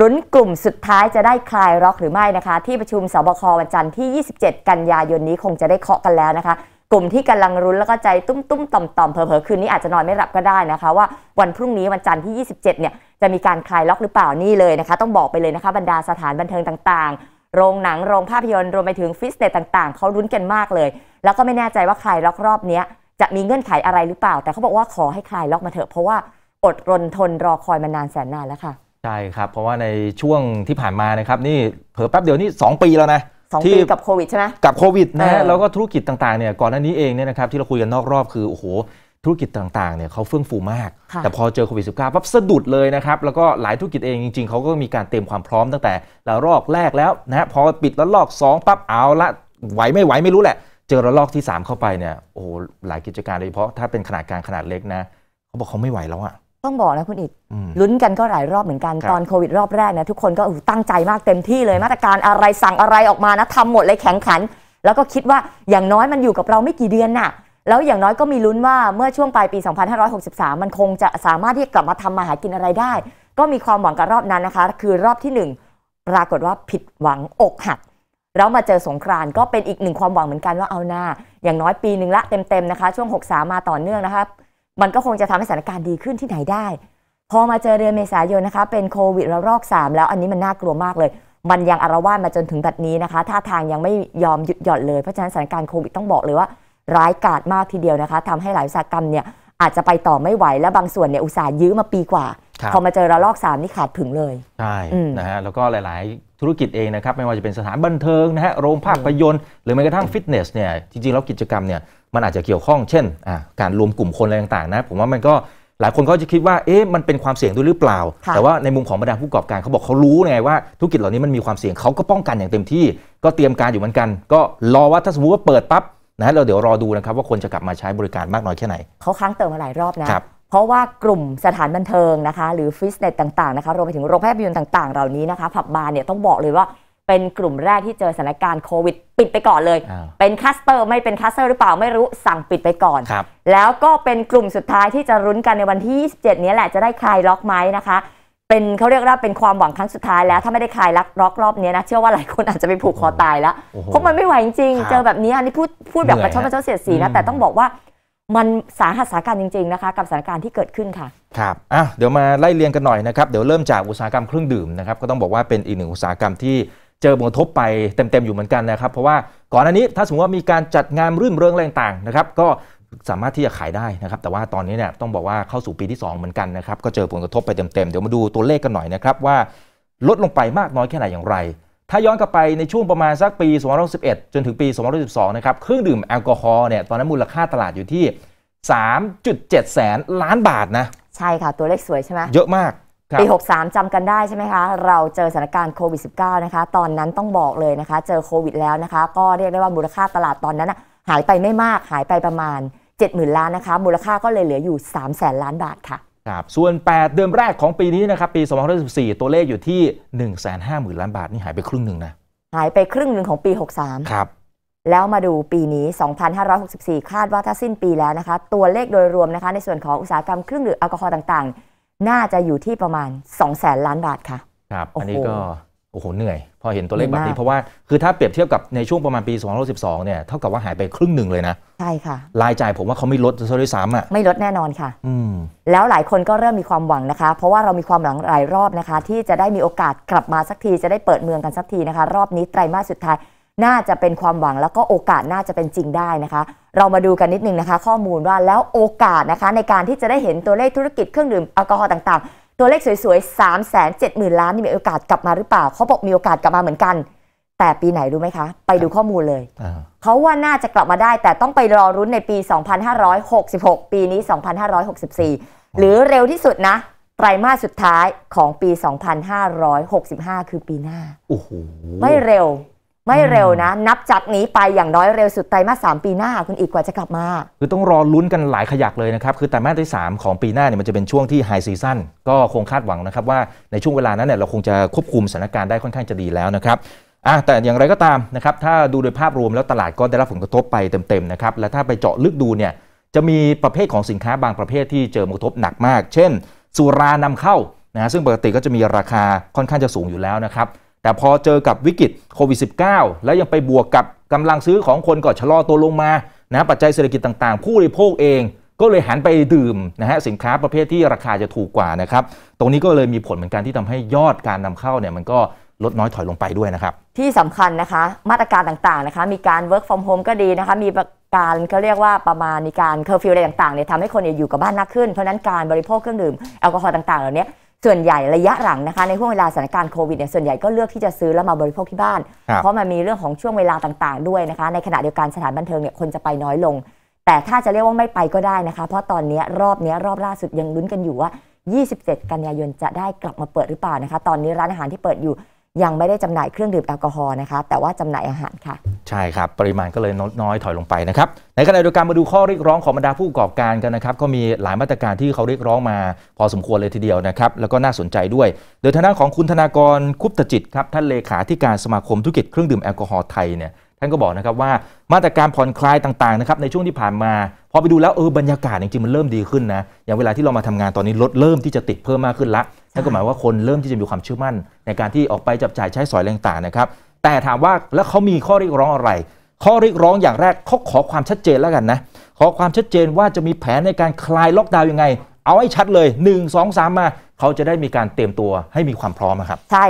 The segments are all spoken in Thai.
รุ้นกลุ่มสุดท้ายจะได้คลายล็อกหรือไม่นะคะ ที่ประชุมสบควันจันทร์ที่ 27 กันยายนนี้คงจะได้เคาะกันแล้วนะคะ กลุ่มที่กำลังรุ้นแล้วก็ใจตุ้มตุ้มต่อมต่อมเผลอๆคืนนี้อาจจะนอนไม่หลับก็ได้นะคะ ว่าวันพรุ่งนี้วันจันทร์ที่ 27 เนี่ยจะมีการคลายล็อกหรือเปล่านี่เลยนะคะ ต้องบอกไปเลยนะคะบรรดาสถานบันเทิงต่าง ๆ โรงหนังโรงภาพยนตร์รวมไปถึงฟิสเนสต่างๆเขารุ้นกันมากเลย แล้วก็ไม่แน่ใจว่าคลายล็อกรอบนี้จะมีเงื่อนไขอะไรหรือเปล่า แต่เขาบอกว่าขอให้คลายล็อกมาเถอะ เพราะว่าอดรนทนรอคอยมานานแสนนานแล้วค่ะใช่ครับ เพราะว่าในช่วงที่ผ่านมานะครับ นี่เผลอแป๊บเดียวนี่2ปีแล้วนะสองปีกับโควิดใช่ไหมกับโควิดนะแล้วก็ธุรกิจต่าง ๆเนี่ยก่อนหน้านี้เองเนี่ยนะครับที่เราคุยกันนอกรอบคือโอ้โหธุรกิจต่างๆเนี่ยเขาเฟื่องฟูมาก แต่พอเจอโควิด -19 ปั๊บสะดุดเลยนะครับแล้วก็หลายธุรกิจเองจริง ๆเขาก็มีการเตรียมความพร้อมตั้งแต่ระลอกแรกแล้วนะพอปิดระลอก2ปั๊บเอาละไหวไม่ไหวไม่รู้แหละ เจอระลอกที่ 3 เข้าไปเนี่ยโอ้โหหลายกิจการโดยเฉพาะถ้าเป็นขนาดกลางขนาดเล็กนะเขาบอกเขาไม่ไหวแล้วอะต้องบอกนะคุณอิดลุ้นกันก็หลายรอบเหมือนกัน ตอนโควิดรอบแรกนะทุกคนก็ตั้งใจมากเต็มที่เลยมาตรการอะไรสั่งอะไรออกมานะทำหมดเลยแข็งขัน แล้วก็คิดว่าอย่างน้อยมันอยู่กับเราไม่กี่เดือนน่ะ แล้วอย่างน้อยก็มีลุ้นว่าเมื่อช่วงปลายปี 2563 มันคงจะสามารถที่จะกลับมาทำมาหากินอะไรได้ ก็มีความหวังกับรอบนั้นนะคะ คือรอบที่ 1 ปรากฏว่าผิดหวังอกหักแล้วมาเจอสงกรานก็เป็นอีกหนึ่งความหวังเหมือนกันว่าเอาหน้าอย่างน้อยปีหนึ่งละเต็มๆนะคะ ช่วง 63 มาต่อเนื่องนะคะมันก็คงจะทำให้สถานการณ์ดีขึ้นที่ไหนได้ พอมาเจอเดือนเมษายนนะคะเป็นโควิดระลอก 3 แล้วอันนี้มันน่ากลัวมากเลย มันยังอารวาสมาจนถึงบัดนี้นะคะท่าทางยังไม่ยอมหยุดหย่อนเลย เพราะฉะนั้นสถานการณ์โควิดต้องบอกเลยว่า ร้ายกาจมากทีเดียวนะคะทำให้หลายอุตสาหกรรมเนี่ยอาจจะไปต่อไม่ไหวและบางส่วนเนี่ยอุตสาห์ยื้อมาปีกว่าพอมาเจอระลอก3นี่ขาดถึงเลยใช่นะฮะแล้วก็หลาย ๆ ธุรกิจเองนะครับไม่ว่าจะเป็นสถานบันเทิงนะฮะโรงภาพยนตร์หรือแม้กระทั่งฟิตเนสเนี่ยจริงๆแล้วกิจกรรมเนี่ยมันอาจจะเกี่ยวข้อง เช่น การรวมกลุ่มคนอะไรต่างๆ นะ ผมว่ามันก็หลายคนเขาจะคิดว่า เอ๊ะ มันเป็นความเสี่ยงด้วยหรือเปล่า แต่ว่าในมุมของบรรดาผู้ประกอบการเขาบอกเขารู้ไงว่า ธุรกิจเหล่านี้มันมีความเสี่ยงเขาก็ป้องกันอย่างเต็มที่ ก็เตรียมการอยู่เหมือนกัน ก็รอว่าถ้าสมมติว่าเปิดปั๊บนะ เราเดี๋ยวรอดูนะครับว่าคนจะกลับมาใช้บริการมากน้อยแค่ไหน เขาค้างเติมมาหลายรอบนะ เพราะว่ากลุ่มสถานบันเทิงนะคะ หรือฟิตเนสต่างๆ นะคะรวมไปถึงโรงแรพยนร์ต่างๆ เหล่านี้นะคะผับบาร์เนี่ยต้องบอกเลยว่าเป็นกลุ่มแรกที่เจอสถานการณ์โควิดปิดไปก่อนเลย เป็นคัสเตอร์ไม่เป็นคัสเตอร์หรือเปล่าไม่รู้สั่งปิดไปก่อน แล้วก็เป็นกลุ่มสุดท้ายที่จะรุนกันในวันที่ 27นี้ แหละจะได้คลายล็อกไหมนะคะ เป็นเขาเรียกว่าเป็นความหวังครั้งสุดท้าย แล้วถ้าไม่ได้คลายล็อกรอบนี้นะเชื่อว่าหลายคนอาจจะไปผูกคอตายแล้วเพราะมันไม่ไหวจริงเจอแบบนี้อันนี้พูดพูดแบบกระชบกระชอบเสียดสีนะแต่ต้องบอกว่า มันสาหัสสาการจริงๆนะคะกับสถานการณ์ที่เกิดขึ้นค่ะครับอ่ะเดี๋ยวมาไล่เรียงกันหน่อยนะครับเดี๋ยวเริ่มจากอุตสาหกรรมเครื่องดื่มนะครับก็ต้องบอกว่าเป็นอีกหนึ่งอุตสาหกรรมที่เจอผลกระทบไปเต็มๆ อยู่เหมือนกันนะครับเพราะว่าก่อนอันนี้ถ้าสมมติว่ามีการจัดงานรื่นเริงแรงต่างนะครับก็สามารถที่จะขายได้นะครับแต่ว่าตอนนี้เนี่ยต้องบอกว่าเข้าสู่ปีที่ 2 เหมือนกันนะครับก็เจอผลกระทบไปเต็มๆเดี๋ยวมาดูตัวเลขกันหน่อยนะครับว่าลดลงไปมากน้อยแค่ไหนอย่างไร ถ้าย้อนกลับไปในช่วงประมาณสักปี2011จนถึงปี 2012นะครับเครื่องดื่มแอลกอฮอล์เนี่ยตอนนั้นมูลค่าตลาดอยู่ที่3.7แสนล้านบาทนะใช่ค่ะตัวเลขสวยใช่ไหมเยอะมากปี 63จำกันได้ใช่ไหมคะ เราเจอสถานการณ์โควิด -19 นะคะ ตอนนั้นต้องบอกเลยนะคะ เจอโควิดแล้วนะคะ ก็เรียกได้ว่า มูลค่าตลาดตอนนั้นหายไปไม่มาก หายไปประมาณ 70,000 ล้านนะคะ มูลค่าก็เลยเหลืออยู่ 3 0 0แสนล้านบาทค่ะครับส่วน8เดือนแรกของปีนี้นะครับ ปี2014ตัวเลขอยู่ที่ 1 5 0 0 0 0 ล้านบาท นี่หายไปครึ่งหนึ่งนะ หายไปครึ่งหนึ่งของปี 63ครับ แล้วมาดูปีนี้ 2,564 คาดว่าถ้าสิ้นปีแล้วนะคะ ตัวเลขโดยรวมนะคะในส่วนของอุตสาหกรรมเครื่องดื่มแอลกอฮอล์ต่างๆน่าจะอยู่ที่ประมาณ 2 0 0แสนล้านบาทค่ะ ครับ อันนี้ก็โอ้โห เหนื่อย พอเห็นตัวเลขแบบนี้เพราะว่าคือถ้าเปรียบเทียบกับในช่วงประมาณปี 2012เนี่ย เท่ากับว่าหายไปครึ่งหนึ่งเลยนะ ใช่ค่ะ รายจ่ายผมว่าเขาไม่ลดซะด้วยซ้ำอ่ะ ไม่ลดแน่นอนค่ะแล้วหลายคนก็เริ่มมีความหวังนะคะ เพราะว่าเรามีความหลังหลายรอบนะคะ ที่จะได้มีโอกาสกลับมาสักทีจะได้เปิดเมืองกันสักทีนะคะ รอบนี้ไตรมาสสุดท้ายน่าจะเป็นความหวัง แล้วก็โอกาสน่าจะเป็นจริงได้นะคะเรามาดูกันนิดนึงนะคะ ข้อมูลว่าแล้วโอกาสนะคะในการที่จะได้เห็นตัวเลขธุรกิจเครื่องดื่มแอลกอฮอล์ต่าง ๆ ตัวเลขสวย ๆ 3 7 0 0 0 0 ล้านนี่มีโอกาสกลับมาหรือเปล่า เขาบอกมีโอกาสกลับมาเหมือนกัน แต่ปีไหนรู้ไหมคะ ไปดูข้อมูลเลยเขาว่าน่าจะกลับมาได้ แต่ต้องไปรอรุ้นในปี 2566 ปีนี้ 2564 หรือเร็วที่สุดนะไตรมาสสุดท้ายของปี 2565 คือปีหน้าโอ้โหไม่เร็วไม่เร็วนะนับจากนี้ไปอย่างน้อยเร็วสุดไตรมาสสามปีหน้า คุณอีกกว่าจะกลับมา คือต้องรอลุ้นกันหลายขยักเลยนะครับ คือไตรมาสที่3 ของปีหน้าเนี่ยมันจะเป็นช่วงที่ไฮซีซั่นก็คงคาดหวังนะครับว่าในช่วงเวลานั้นเนี่ยเราคงจะควบคุมสถานการณ์ได้ค่อนข้างจะดีแล้วนะครับอ่ะแต่อย่างไรก็ตามนะครับ ถ้าดูโดยภาพรวมแล้วตลาดก็ได้รับผลกระทบไปเต็มๆนะครับและถ้าไปเจาะลึกดูเนี่ยจะมีประเภทของสินค้าบางประเภทที่เจอผลกระทบหนักมาก เช่นสุรานำเข้านะซึ่งปกติก็จะมีราคาค่อนข้างจะสูงอยู่แล้วนะครับแต่พอเจอกับวิกฤตโควิด -19 แล้วยังไปบวกกับกำลังซื้อของคนก็ชะลอตัวลงมานะปัจจัยเศรษฐกิจต่างๆ ผู้บริโภคเองก็เลยหันไปดื่มนะฮะสินค้าประเภทที่ราคาจะถูกกว่านะครับตรงนี้ก็เลยมีผลเหมือนกันที่ทำให้ยอดการนำเข้าเนี่ยมันก็ลดน้อยถอยลงไปด้วยนะครับ ที่สำคัญนะคะมาตรการต่างๆนะคะมีการ work from home ก็ดีนะคะมีการเขาเรียกว่าประมาณมีการเคอร์ฟิวอะไรต่างๆเนี่ยทำให้คนอยู่กับบ้านมากขึ้นเพราะนั้นการบริโภคเครื่องดื่มแอลกอฮอล์ต่างๆเหล่านี้ส่วนใหญ่ระยะหลังนะคะในห่วงเวลาสถานการณ์โควิดเนี่ยส่วนใหญ่ก็เลือกที่จะซื้อแล้วมาบริโภคที่บ้าน เพราะมันมีเรื่องของช่วงเวลาต่าง ๆด้วยนะคะ ในขณะเดียวกันสถานบันเทิงเนี่ยคนจะไปน้อยลง แต่ถ้าจะเรียกว่าไม่ไปก็ได้นะคะเพราะตอนนี้รอบนี้รอบล่าสุดยังลุ้นกันอยู่ว่า 27 กันยายนจะได้กลับมาเปิดหรือเปล่านะคะตอนนี้ร้านอาหารที่เปิดอยู่ยังไม่ได้จำหน่ายเครื่องดื่มแอลกอฮอล์นะคะแต่ว่าจำหน่ายอาหารค่ะ ใช่ครับ ปริมาณก็เลยน้อยถอยลงไปนะครับในขณะเดียวกันมาดูข้อเรียกร้องของบรรดาผู้ประกอบการกันนะครับก็มีหลายมาตรการที่เขาเรียกร้องมาพอสมควรเลยทีเดียวนะครับแล้วก็น่าสนใจด้วย โดยทางด้านของคุณธนากรคุปตจิตครับท่านเลขาธิการสมาคม ธุรกิจเครื่องดื่มแอลกอฮอล์ไทยเนี่ยท่านก็บอกนะครับว่ามาตรการผ่อนคลายต่างๆนะครับในช่วงที่ผ่านมา พอไปดูแล้วเออบรรยากาศจริงๆมันเริ่มดีขึ้นนะอย่างเวลาที่เรามาทำงานตอนนี้รถเริ่มที่จะติดเพิ่มมากขึ้นละนั่นก็หมายว่าคนเริ่มที่จะมีความเชื่อมั่น ในการที่ออกไปจับจ่ายใช้สอย แรงต่างนะครับ แต่ถามว่าแล้วเขามีข้อเรียกร้องอะไร ข้อเรียกร้องอย่างแรกเขาขอความชัดเจนแล้วกันนะขอความชัดเจนว่าจะมีแผนในการคลายล็อกดาวน์ยังไง เอาให้ชัดเลย1 2 3 มาเขาจะได้มีการเตรียมตัวให้มีความพร้อมครับใช่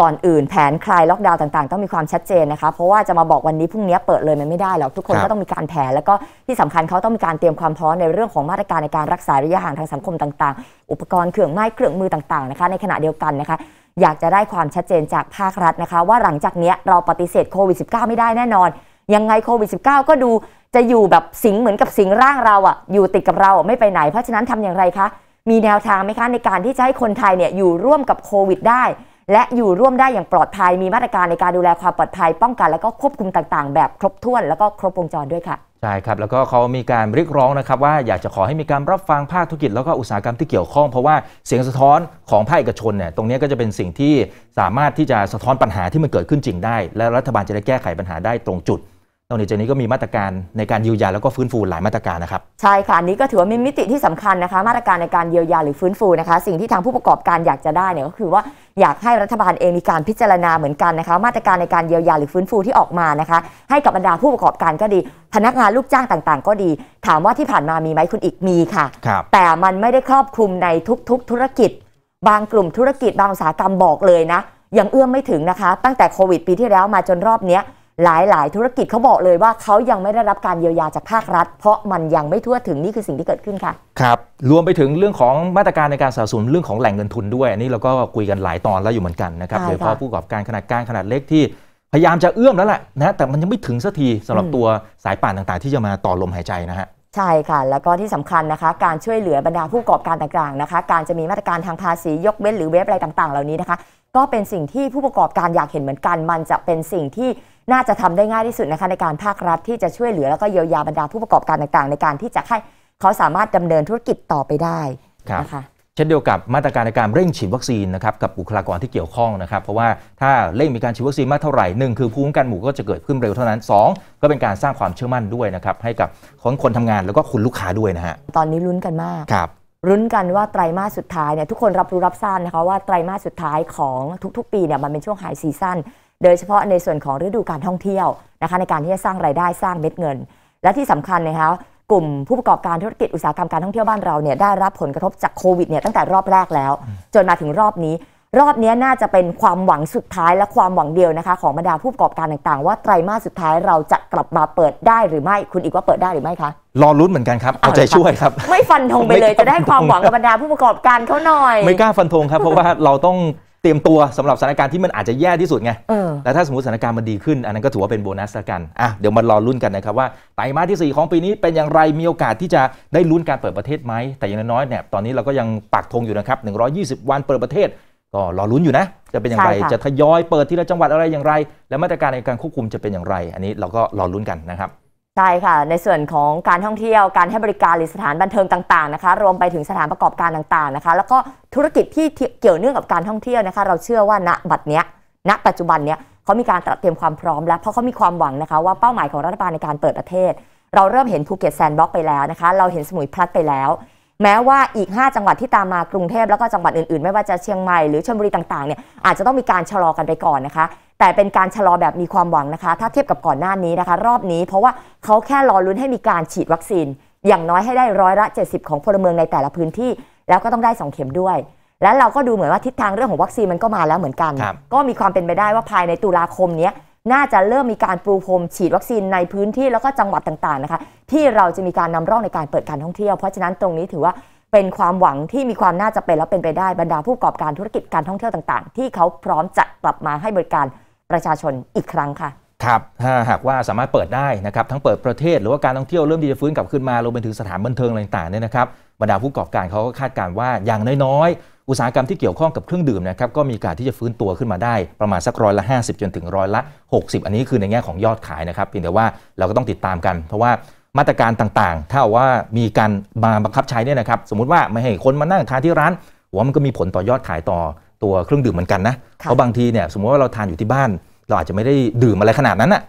ก่อนอื่นแผนคลายล็อกดาวน์ต่าง ๆ ต้องมีความชัดเจนนะคะเพราะว่าจะมาบอกวันนี้พรุ่งนี้เปิดเลยมันไม่ได้หรอกทุกคนก็ต้องมีการแผนแล้วก็ที่สำคัญเขาต้องมีการเตรียมความพร้อมในเรื่องของมาตรการในการรักษาระยะห่างทางสังคมต่างๆ อุปกรณ์เครื่องไม้เครื่องมือต่างๆนะคะ ในขณะเดียวกันนะคะ อยากจะได้ความชัดเจนจากภาครัฐนะคะ ว่าหลังจากนี้เราปฏิเสธโควิด -19 ไม่ได้แน่นอน ยังไงโควิด -19 ก็ดูจะอยู่แบบสิงเหมือนกับสิงร่างเราอะอยู่ติดกับเราไม่ไปไหนเพราะฉะนั้นทำอย่างไรคะมีแนวทางไหมคะในการที่จะให้คนไทยเนี่ยอยู่ร่วมกับโควิดได้และอยู่ร่วมได้อย่างปลอดภัย มีมาตรการในการดูแลความปลอดภัยป้องกัน และก็ควบคุมต่าง ๆ แบบครบถ้วนแล้วก็ครบวงจรด้วยค่ะใช่ครับแล้วก็เขามีการเรียกร้องนะครับ ว่าอยากจะขอให้มีการรับฟังภาคธุรกิจแล้วก็อุตสาหกรรมที่เกี่ยวข้องเพราะว่าเสียงสะท้อนของภาคเอกชนเนี่ยตรงนี้ก็จะเป็นสิ่งที่สามารถที่จะสะท้อนปัญหาที่มันเกิดขึ้นจริงได้ และรัฐบาลจะได้แก้ไขปัญหาได้ตรงจุดนอกจากนี้ก็มีมาตรการในการเยียวยาแล้วก็ฟื้นฟูหลายมาตรการนะครับใช่ค่ะอันนี้ก็ถือว่ามีมิติที่สำคัญนะคะ มาตรการในการเยียวยาหรือฟื้นฟูนะคะ สิ่งที่ทางผู้ประกอบการอยากจะได้เนี่ยก็คือว่า อยากให้รัฐบาลเองมีการพิจารณาเหมือนกันนะคะมาตรการในการเยียวยาหรือฟื้นฟูที่ออกมานะคะให้กับบรรดาผู้ประกอบการก็ดี พนักงานลูกจ้างต่างๆ ก็ดี ถามว่าที่ผ่านมามีไหมคุณอีกมีค่ะครับแต่มันไม่ได้ครอบคลุมในทุก ๆ ธุรกิจ บางกลุ่มธุรกิจบางอุตสาหกรรมบอกเลยนะยังเอื้อมไม่ถึงนะคะตั้งแต่โควิดปีที่แล้วมาจนรอบเนี้ยหลายหลายธุรกิจเขาบอกเลยว่าเขายังไม่ได้รับการเยียวยาจากภาครัฐเพราะมันยังไม่ทั่วถึงนี่คือสิ่งที่เกิดขึ้นค่ะครับ รวมไปถึงเรื่องของมาตรการในการสะสมเรื่องของแหล่งเงินทุนด้วยอันนี้เราก็คุยกันหลายตอนแล้วอยู่เหมือนกันนะครับโดยเฉพาะผู้ประกอบการขนาดกลางขนาดเล็กที่พยายามจะเอื้อมแล้วแหละนะแต่มันยังไม่ถึงสักทีสำหรับตัวสายป่านต่าง ๆ ที่จะมาต่อลมหายใจนะฮะใช่ค่ะแล้วก็ที่สำคัญนะคะการช่วยเหลือบรรดาผู้ประกอบการต่างๆนะคะการจะมีมาตรการทางภาษียกเว้นหรือเว็บอะไรต่างๆ เหล่านี้นะคะ ก็เป็นสิ่งที่ผู้ประกอบการอยากเห็นเหมือนกัน มันจะเป็นสิ่งที่น่าจะทำได้ง่ายที่สุดนะคะในการภาครัฐที่จะช่วยเหลือแล้วก็เยียวยาบรรดาผู้ประกอบการต่างๆ ในการที่จะให้ เขาสามารถดำเนินธุรกิจต่อไปได้นะคะเช่นเดียวกับมาตรการในการเร่งฉีดวัคซีนนะครับกับบุคลากรที่เกี่ยวข้องนะครับ เพราะว่าถ้าเร่งมีการฉีดวัคซีนมากเท่าไหร่หนึ่งคือภูมิคุ้มกันหมู่ก็จะเกิดขึ้นเร็วเท่านั้น 2 ก็เป็นการสร้างความเชื่อมั่นด้วยนะครับให้กับคนคนทำงานแล้วก็คุณลูกค้าด้วยนะฮะตอนนี้ลุ้นกันมากครับรุ้นกันว่าไตรมาสสุดท้ายเนี่ยทุกคนรับรู้รับทราบนะคะว่าไตรมาสสุดท้ายของทุกๆ ปีเนี่ยมันเป็นช่วงไฮซีซั่นโดยเฉพาะในส่วนของฤดูการท่องเที่ยวนะคะในการที่จะสร้างรายได้สร้างเม็ดเงิน และที่สำคัญนะคะกลุ่มผู้ประกอบการธุรกิจอุตสาหกรรมการท่องเที่ยวบ้านเราเนี่ยได้รับผลกระทบจากโควิดเนี่ยตั้งแต่รอบแรกแล้ว จนมาถึงรอบนี้ รอบนี้น่าจะเป็นความหวังสุดท้ายและความหวังเดียวนะคะ ของบรรดาผู้ประกอบการต่างๆ ว่าไตรมาสสุดท้ายเราจะกลับมาเปิดได้หรือไม่ คุณอีกว่าเปิดได้หรือไม่คะรอรุ้นเหมือนกันครับเอาใจช่วยครับ ไม่ฟันธงไปเลยจะได้ความหวังกับบรรดาผู้ประกอบการเขาหน่อยไม่กล้าฟันธงครับ เพราะว่าเราต้องเตรียมตัวสำหรับสถานการณ์ที่มันอาจจะแย่ที่สุดไงแล้วถ้าสมมติสถานการณ์มันดีขึ้นอันนั้นก็ถือว่าเป็นโบนัสละกัน อ่ะเดี๋ยวมารอลุ่นกันนะครับว่าไตรมาสที่ 4 ของปีนี้เป็นอย่างไรมีโอกาสที่จะได้ลุ้นการเปิดประเทศไหมแต่อย่างน้อยเนี่ยตอนนี้เราก็ยังปักธงอยู่นะครับ 120 วันเปิดประเทศ ก็รอลุ้นอยู่นะ จะเป็นอย่างไรจะทยอยเปิดที่ละจังหวัดอะไรอย่างไร และมาตรการในการควบคุมจะเป็นอย่างไร อันนี้เราก็รอลุ้นกันนะครับใช่ค่ะในส่วนของการท่องเที่ยว การให้บริการหรือสถานบันเทิงต่างๆนะคะรวมไปถึงสถานประกอบการต่างๆนะคะ แล้วก็ธุรกิจที่เกี่ยวเนื่องกับการท่องเที่ยวนะคะ เราเชื่อว่าณบัดเนี้ยณปัจจุบันเนี้ยเขามีการเตรียมความพร้อมแล้วเพราะเขามีความหวังนะคะว่าเป้าหมายของรัฐบาลในการเปิดประเทศ เราเริ่มเห็นภูเก็ตแซนด์บ็อกไปแล้วนะคะ เราเห็นสมุยพลัดไปแล้วแม้ว่าอีก 5 จังหวัดที่ตามมากรุงเทพ แล้วก็จังหวัดอื่นๆ ไม่ว่าจะเชียงใหม่หรือชลบุรีต่าง ๆ เนี่ยอาจจะต้องมีการชะลอกันไปก่อนนะคะ แต่เป็นการชะลอแบบมีความหวังนะคะ ถ้าเทียบกับก่อนหน้านี้นะคะ รอบนี้เพราะว่าเขาแค่รอลุ้นให้มีการฉีดวัคซีน อย่างน้อยให้ได้ร้อยละ70 ของพลเมืองในแต่ละพื้นที่ แล้วก็ต้องได้2เข็มด้วยและเราก็ดูเหมือนว่าทิศทางเรื่องของวัคซีนมันก็มาแล้วเหมือนกัน ก็มีความเป็นไปได้ว่าภายในตุลาคมนี้น่าจะเริ่มมีการปูพรมฉีดวัคซีนในพื้นที่แล้วก็จังหวัดต่างๆนะคะที่เราจะมีการนำร่องในการเปิดการท่องเที่ยว เพราะฉะนั้นตรงนี้ถือว่าเป็นความหวังที่มีความน่าจะเป็นและเป็นไปได้บรรดาผู้ประกอบการธุรกิจการท่องเที่ยวต่างๆ ที่เขาพร้อมจะกลับมาให้บริการประชาชนอีกครั้งค่ะครับถ้าหากว่าสามารถเปิดได้นะครับ ทั้งเปิดประเทศหรือว่าการท่องเที่ยวเริ่มที่จะฟื้นกลับขึ้นมารวมไปถึงสถานบันเทิงต่างๆเนี่ยนะครับบรรดาผู้ประกอบการเขาก็คาดการณ์ว่าอย่างน้อยอุตสาหกรรมที่เกี่ยวข้องกับเครื่องดื่มนะครับก็มีการที่จะฟื้นตัวขึ้นมาได้ประมาณสักร้อยละ50 จนถึงร้อยละ60 อันนี้คือในแง่ของยอดขายนะครับเพียงแต่ว่าเราก็ต้องติดตามกัน เพราะว่ามาตรการต่างๆถ้าว่ามีการมาบังคับใช้เนี่ยนะครับสมมติว่าไม่ให้คนมานั่งทานที่ร้านว่ามันก็มีผลต่อยอดขายต่อตัวเครื่องดื่มเหมือนกันนะเพราะบางทีเนี่ยสมมติว่าเราทานอยู่ที่บ้านเราอาจจะไม่ได้ดื่มอะไรขนาดนั้นน่ะ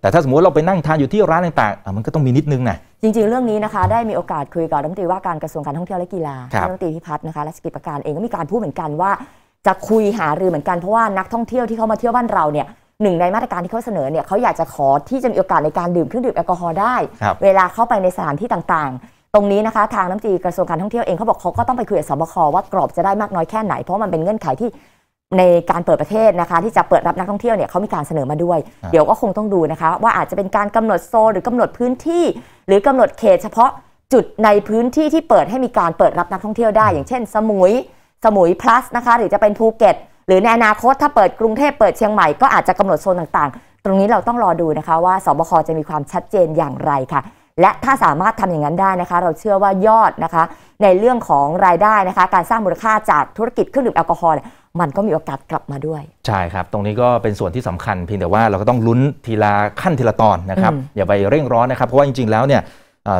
แต่ถ้าสมมติเราไปนั่งทานอยู่ที่ร้านต่างๆ มันก็ต้องมีนิดนึงนะจริงๆ เรื่องนี้นะคะได้มีโอกาสคุยกับรัฐมนตรีว่าการกระทรวงการท่องเที่ยวและกีฬารัฐมนตรีพิพัฒน์นะคะและสกิจปรการเองก็มีการพูดเหมือนกันว่า จะคุยหารือเหมือนกันเพราะว่านักท่องเที่ยวที่เขามาเที่ยวบ้านเราเนี่ยหนึ่งในมาตรการที่เขาเสนอเนี่ยเขาอยากจะขอที่จะมีโอกาสในการดื่มเครื่องดื่มแอลกอฮอล์ได้ เวลาเข้าไปในสถานที่ต่างๆ ตรงนี้นะคะทางน้ำจีกระทรวงการท่องเที่ยวเองเขาบอกเขาก็ต้องไปคุยกับสบคว่ากรอบจะได้มากน้อยแค่ไหนเพราะมันเป็นเงื่อนไขที่ในการเปิดประเทศนะคะที่จะเปิดรับนักท่องเที่ยวเนี่ยเขามีการเสนอมาด้วย เดี๋ยวก็คงต้องดูนะคะ ว่าอาจจะเป็นการกำหนดโซนหรือกำหนดพื้นที่ หรือกำหนดเขต เฉพาะจุดในพื้นที่ที่เปิดให้มีการเปิดรับนักท่องเที่ยวได้ อย่างเช่นสมุยสมุย plus นะคะหรือจะเป็นภูเก็ตหรือในอนาคต ถ้าเปิดกรุงเทพเปิดเชียงใหม่ก็อาจจะกำหนดโซนต่างๆ ตรงนี้เราต้องรอดูนะคะ ว่าสบคจะมีความชัดเจนอย่างไรค่ะและถ้าสามารถทำอย่างนั้นได้นะคะ เราเชื่อว่ายอดนะคะ ในเรื่องของรายได้นะคะการสร้างมูลค่าจากธุรกิจเครื่องดื่มแอลกอฮอล์มันก็มีโอกาสกลับมาด้วย ใช่ครับ ตรงนี้ก็เป็นส่วนที่สำคัญเพียงแต่ว่าเราก็ต้องลุ้นทีละขั้นทีละตอนนะครับอย่าไปเร่งร้อนนะครับ เพราะว่าจริงๆแล้วเนี่ย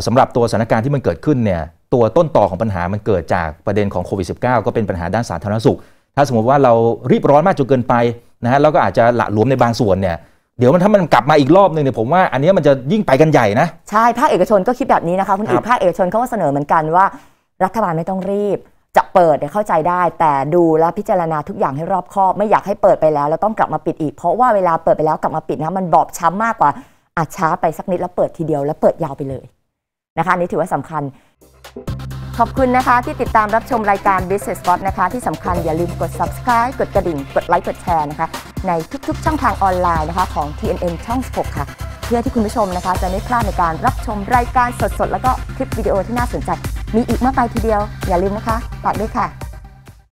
สำหรับตัวสถานการณ์ที่มันเกิดขึ้นเนี่ยตัวต้นต่อของปัญหามันเกิดจากประเด็นของโควิด -19 ก็เป็นปัญหาด้านสาธารณสุข ถ้าสมมติว่าเรารีบร้อนมากจนเกินไปนะฮะเราก็อาจจะหละหลวมในบางส่วนเนี่ยเดี๋ยวมันถ้ามันกลับมาอีกรอบหนึ่งเนี่ยผมว่า อันนี้มันจะยิ่งไปกันใหญ่นะใช่ ภาคเอกชนก็คิดแบบนี้นะคะคุณอีกภาคเอกชนเขาก็เสนอเหมือนกันว่ารัฐบาลไม่ต้องรีบ จะเปิดเนี่ยเข้าใจได้ แต่ดูและพิจารณาทุกอย่างให้รอบคอบ ไม่อยากให้เปิดไปแล้วแล้วต้องกลับมาปิดอีก เพราะว่าเวลาเปิดไปแล้วกลับมาปิดนะมันบอบช้ำมากกว่าอาจช้าไปสักนิดแล้วเปิดทีเดียวแล้วเปิดยาวไปเลยนะคะอันนี้ถือว่าสำคัญขอบคุณนะคะ ที่ติดตามรับชมรายการ Business Spot นะคะ ที่สำคัญอย่าลืมกด subscribe กดกระดิ่ง กดไลค์ กดแชร์นะคะในทุกๆช่องทางออนไลน์นะคะของ TNN ช่อง6ค่ะเพื่อที่คุณผู้ชมนะคะจะไม่พลาดในการรับชมรายการสดๆ แล้วก็คลิปวิดีโอที่น่าสนใจ มีอีกมากมายทีเดียวอย่าลืมนะคะฝากด้วยค่ะ